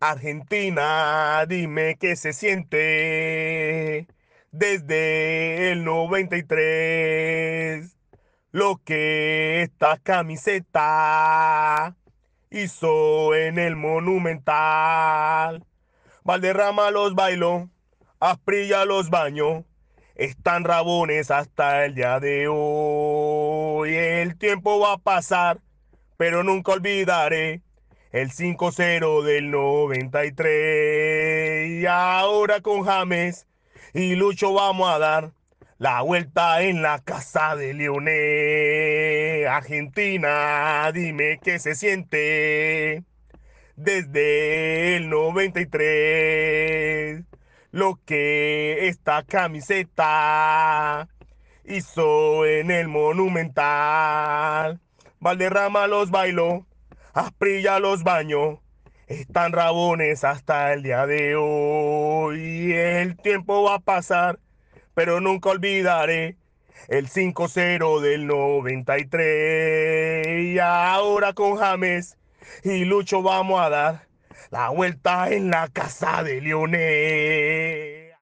Argentina, dime qué se siente desde el 93. Lo que esta camiseta hizo en el Monumental. Valderrama los bailó, Aprilla los bañó. Están rabones hasta el día de hoy. El tiempo va a pasar, pero nunca olvidaré el 5-0 del 93. Y ahora con James y Lucho vamos a dar la vuelta en la casa de Leonel. Argentina, dime qué se siente desde el 93. Lo que esta camiseta hizo en el Monumental. Valderrama los bailó Asprilla los baños están rabones hasta el día de hoy. El tiempo va a pasar, pero nunca olvidaré el 5-0 del 93. Y ahora con James y Lucho vamos a dar la vuelta en la casa de Lionel.